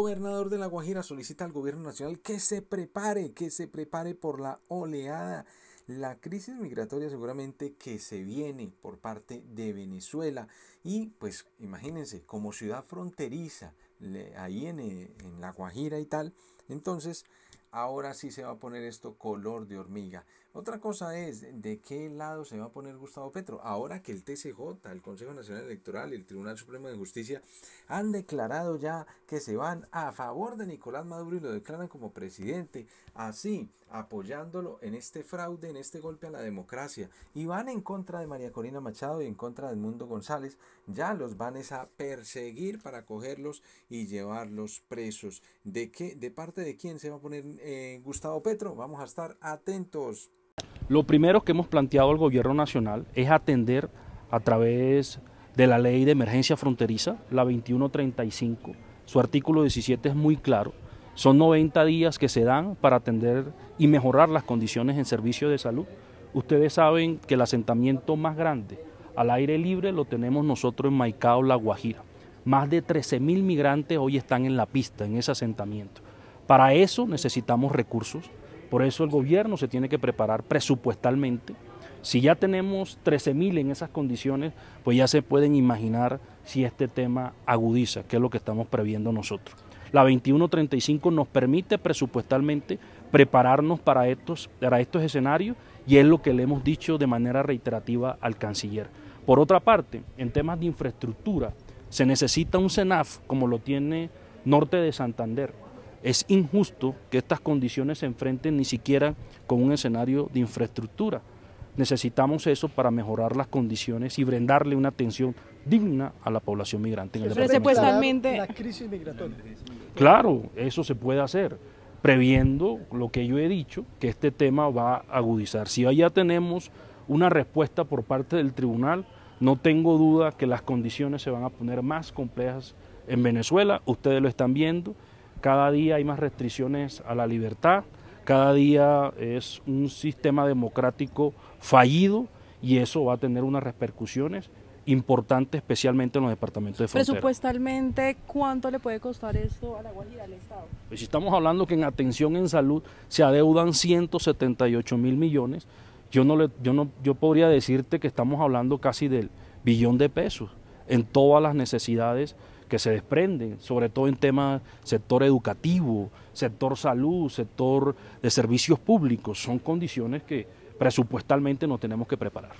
Gobernador de La Guajira solicita al gobierno nacional que se prepare, que se prepare por la oleada, la crisis migratoria seguramente que se viene por parte de Venezuela. Y pues imagínense, como ciudad fronteriza, ahí eh, en La Guajira y tal, entonces ahora sí se va a poner esto color de hormiga. Otra cosa es de qué lado se va a poner Gustavo Petro. Ahora que el TCJ, el Consejo Nacional Electoral y el Tribunal Supremo de Justicia han declarado ya que se van a favor de Nicolás Maduro y lo declaran como presidente, así apoyándolo en este fraude, en este golpe a la democracia, y van en contra de María Corina Machado y en contra de Edmundo González, ya los van a perseguir para cogerlos y llevarlos presos. ¿De qué? ¿De parte de quién se va a poner eh, Gustavo Petro? Vamos a estar atentos. Lo primero que hemos planteado al Gobierno Nacional es atender a través de la Ley de Emergencia Fronteriza, la 2135. Su artículo 17 es muy claro. Son 90 días que se dan para atender y mejorar las condiciones en servicio de salud. Ustedes saben que el asentamiento más grande al aire libre lo tenemos nosotros en Maicao, La Guajira. Más de 13.000 migrantes hoy están en la pista, en ese asentamiento. Para eso necesitamos recursos, por eso el gobierno se tiene que preparar presupuestalmente. Si ya tenemos 13.000 en esas condiciones, pues ya se pueden imaginar si este tema agudiza, que es lo que estamos previendo nosotros. La 2135 nos permite presupuestalmente prepararnos para estos, para estos escenarios y es lo que le hemos dicho de manera reiterativa al canciller. Por otra parte, en temas de infraestructura, se necesita un SENAF como lo tiene Norte de Santander es injusto que estas condiciones se enfrenten ni siquiera con un escenario de infraestructura. Necesitamos eso para mejorar las condiciones y brindarle una atención digna a la población migrante en el presupuestalmente la crisis migratoria. Claro, eso se puede hacer previendo lo que yo he dicho, que este tema va a agudizar. Si allá tenemos una respuesta por parte del tribunal, no tengo duda que las condiciones se van a poner más complejas en Venezuela, ustedes lo están viendo, cada día hay más restricciones a la libertad, cada día es un sistema democrático fallido y eso va a tener unas repercusiones importantes, especialmente en los departamentos de frontera. Presupuestalmente, ¿cuánto le puede costar esto a la Guajira, al Estado? Pues si estamos hablando que en atención en salud se adeudan 178 mil millones, yo no, le, yo no yo podría decirte que estamos hablando casi del billón de pesos en todas las necesidades que se desprenden, sobre todo en temas sector educativo, sector salud, sector de servicios públicos. Son condiciones que presupuestalmente nos tenemos que preparar.